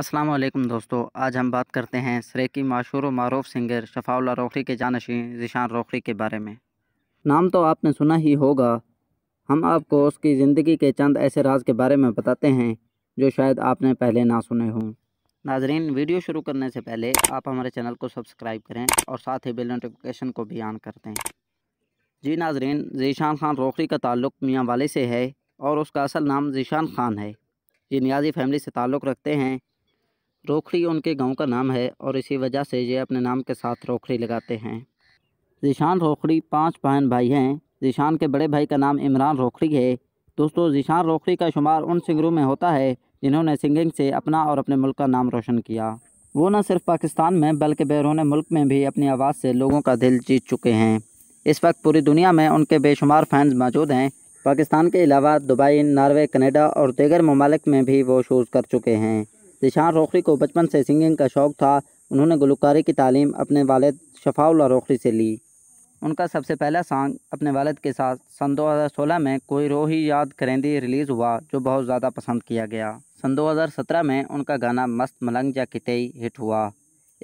अस्सलाम वालेकुम दोस्तों आज हम बात करते हैं सरे की मशहूर मरूफ सिंगर शफाउल्ला रोखड़ी के जानशी जिशान रोखड़ी के बारे में नाम तो आपने सुना ही होगा हम आपको उसकी ज़िंदगी के चंद ऐसे राज के बारे में बताते हैं जो शायद आपने पहले ना सुने हों नाजरीन वीडियो शुरू करने से पहले आप हमारे चैनल को सब्सक्राइब करें और साथ ही बेल नोटिफिकेशन को भी ऑन कर दें जी नाजरीन जीशान खान रोखड़ी का ताल्लुक़ मियाँ वाले से है और उसका असल नाम जीशान खान है ये नियाजी फैमिली से ताल्लुक़ रखते हैं रोखड़ी उनके गांव का नाम है और इसी वजह से ये अपने नाम के साथ रोखड़ी लगाते हैं ऋशान रोखड़ी पाँच बहन भाई हैं ऋशान के बड़े भाई का नाम इमरान रोखड़ी है दोस्तों जिशान रोखड़ी का शुमार उन सिंगरों में होता है जिन्होंने सिंगिंग से अपना और अपने मुल्क का नाम रोशन किया वो न सिर्फ पाकिस्तान में बल्कि बैरून मुल्क में भी अपनी आवाज़ से लोगों का दिल जीत चुके हैं इस वक्त पूरी दुनिया में उनके बेशुमार फैंस मौजूद हैं पाकिस्तान के अलावा दुबई नॉर्वे कनाडा और दीगर ममालिक में भी वो शोज़ कर चुके हैं जिशान रोखरी को बचपन से सिंगिंग का शौक़ था उन्होंने गुलकारी की तालीम अपने वालद शफाउल्ला रोखरी से ली उनका सबसे पहला सॉन्ग अपने वालद के साथ सन 2016 में कोई रोही याद करेंदी रिलीज़ हुआ जो बहुत ज़्यादा पसंद किया गया सन 2017 में उनका गाना मस्त मलंग जा कितई हिट हुआ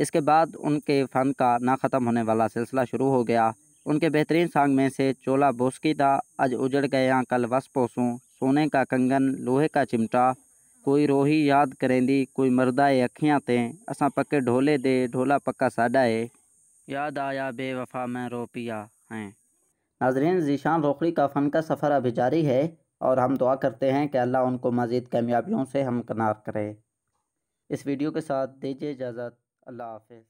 इसके बाद उनके फ़न का ना ख़त्म होने वाला सिलसिला शुरू हो गया उनके बेहतरीन सॉन्ग में से चोला बोस्की था आज उजड़ गया कल वस पोसूँ सोने का कंगन लोहे का चिमटा कोई रोही याद करेंदी कोई मरदा है अखियाँ ते असां पक्के ढोले दे ढोला पक्का साडा है याद आया बेवफा में रो पिया हैं नाजरीन जीशान रोखड़ी का फ़न का सफ़र अभी जारी है और हम दुआ करते हैं कि अल्लाह उनको मज़ीद कामयाबियों से हमकनार करे इस वीडियो के साथ दीजिए इजाज़त अल्लाह हाफिज़